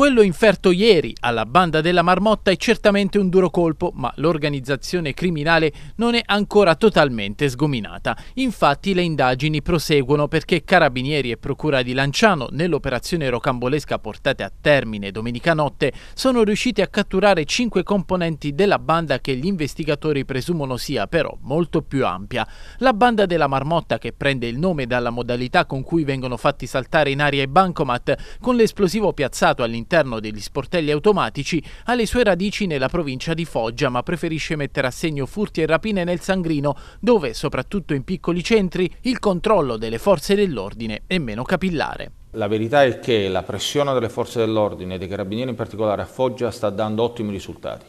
Quello inferto ieri alla banda della marmotta è certamente un duro colpo, ma l'organizzazione criminale non è ancora totalmente sgominata. Infatti le indagini proseguono perché Carabinieri e Procura di Lanciano, nell'operazione rocambolesca portata a termine domenica notte, sono riusciti a catturare cinque componenti della banda che gli investigatori presumono sia però molto più ampia. La banda della marmotta, che prende il nome dalla modalità con cui vengono fatti saltare in aria i bancomat, con l'esplosivo piazzato all'interno all'interno degli sportelli automatici ha le sue radici nella provincia di Foggia, ma preferisce mettere a segno furti e rapine nel Sangrino, dove, soprattutto in piccoli centri, il controllo delle forze dell'ordine è meno capillare. La verità è che la pressione delle forze dell'ordine, dei carabinieri in particolare a Foggia, sta dando ottimi risultati.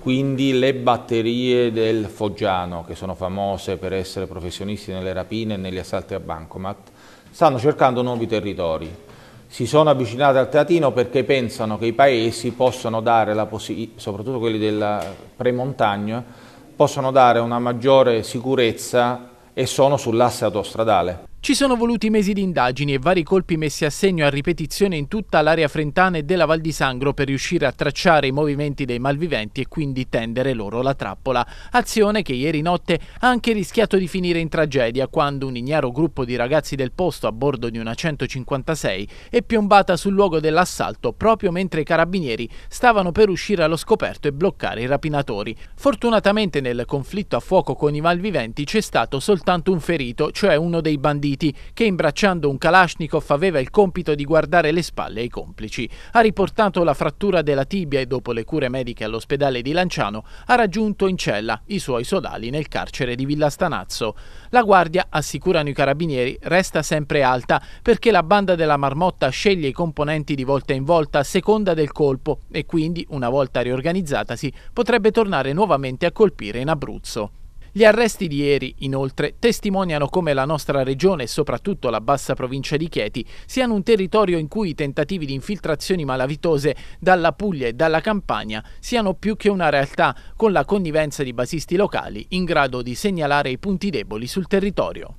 Quindi le batterie del Foggiano, che sono famose per essere professionisti nelle rapine e negli assalti a bancomat, stanno cercando nuovi territori si sono avvicinate al teatino perché pensano che i paesi possano dare, soprattutto quelli del premontagno, possono dare una maggiore sicurezza e sono sull'asse autostradale. Ci sono voluti mesi di indagini e vari colpi messi a segno a ripetizione in tutta l'area frentana e della Val di Sangro per riuscire a tracciare i movimenti dei malviventi e quindi tendere loro la trappola. Azione che ieri notte ha anche rischiato di finire in tragedia quando un ignaro gruppo di ragazzi del posto a bordo di una 156 è piombata sul luogo dell'assalto proprio mentre i carabinieri stavano per uscire allo scoperto e bloccare i rapinatori. Fortunatamente nel conflitto a fuoco con i malviventi c'è stato soltanto un ferito, cioè uno dei banditi Uniti, che imbracciando un Kalashnikov aveva il compito di guardare le spalle ai complici. Ha riportato la frattura della tibia e dopo le cure mediche all'ospedale di Lanciano ha raggiunto in cella i suoi sodali nel carcere di Villa Stanazzo. La guardia, assicurano i carabinieri, resta sempre alta perché la banda della marmotta sceglie i componenti di volta in volta a seconda del colpo e quindi, una volta riorganizzatasi, potrebbe tornare nuovamente a colpire in Abruzzo. Gli arresti di ieri, inoltre, testimoniano come la nostra regione e soprattutto la bassa provincia di Chieti siano un territorio in cui i tentativi di infiltrazioni malavitose dalla Puglia e dalla Campania siano più che una realtà, con la connivenza di basisti locali in grado di segnalare i punti deboli sul territorio.